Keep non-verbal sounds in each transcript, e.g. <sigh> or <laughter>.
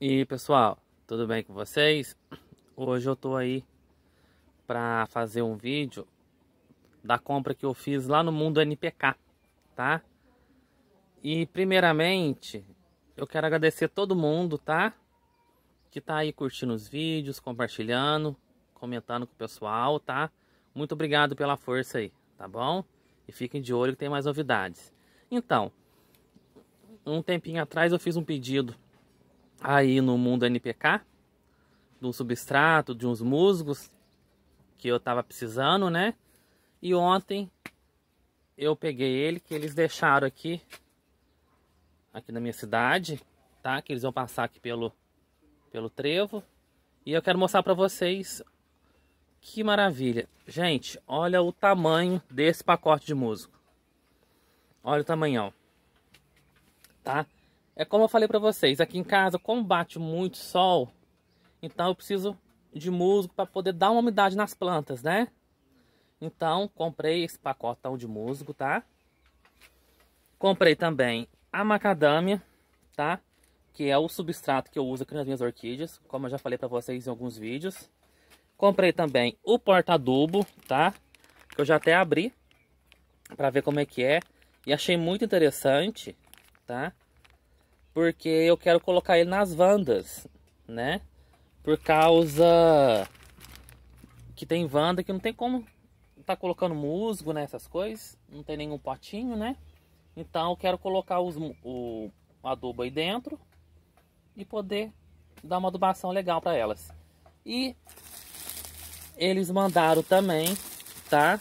E pessoal, tudo bem com vocês? Hoje eu tô aí para fazer um vídeo da compra que eu fiz lá no Mundo NPK, tá? E primeiramente, eu quero agradecer todo mundo, tá? Que tá aí curtindo os vídeos, compartilhando, comentando com o pessoal, tá? Muito obrigado pela força aí, tá bom? E fiquem de olho que tem mais novidades. Então, um tempinho atrás eu fiz um pedido aí no mundo NPK, de um substrato, de uns musgos que eu tava precisando, né? E ontem eu peguei ele que eles deixaram aqui aqui na minha cidade, tá? Que eles vão passar aqui pelo pelo trevo. E eu quero mostrar para vocês que maravilha. Gente, olha o tamanho desse pacote de musgo. Olha o tamanhão. Tá? É como eu falei para vocês, aqui em casa, como bate muito sol, então eu preciso de musgo para poder dar uma umidade nas plantas, né? Então, comprei esse pacotão de musgo, tá? Comprei também a macadâmia, tá? Que é o substrato que eu uso aqui nas minhas orquídeas, como eu já falei para vocês em alguns vídeos. Comprei também o porta-adubo, tá? Que eu já até abri para ver como é que é. E achei muito interessante, Tá? porque eu quero colocar ele nas vandas, né? Por causa que tem vanda que não tem como tá colocando musgo, né, coisas, não tem nenhum potinho, né? Então eu quero colocar os, o adubo aí dentro e poder dar uma adubação legal para elas. E eles mandaram também, tá?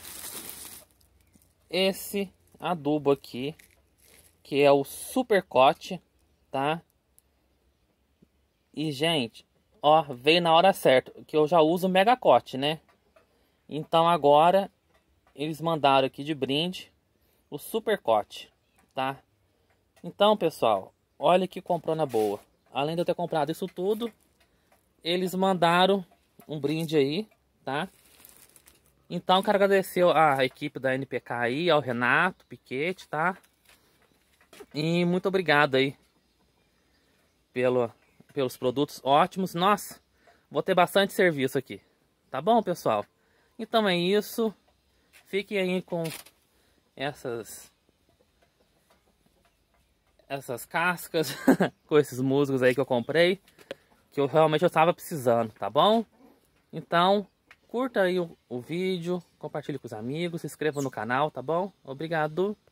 Esse adubo aqui, que é o Supercote tá? E, gente, ó, veio na hora certa, que eu já uso o Megacote, né? Então, agora, eles mandaram aqui de brinde o Supercote, tá? Então, pessoal, olha que comprou na boa. Além de eu ter comprado isso tudo, eles mandaram um brinde aí, tá? Então, quero agradecer a equipe da NPK aí, ao Renato Piquete, tá? E muito obrigado aí pelo, pelos produtos ótimos. Nossa, vou ter bastante serviço aqui. Tá bom, pessoal? Então é isso. Fiquem aí com essas essas cascas <laughs> com esses musgos aí que eu comprei, que eu realmente eu estava precisando, tá bom? Então, curta aí o, o vídeo, compartilhe com os amigos, se inscreva no canal, tá bom? Obrigado!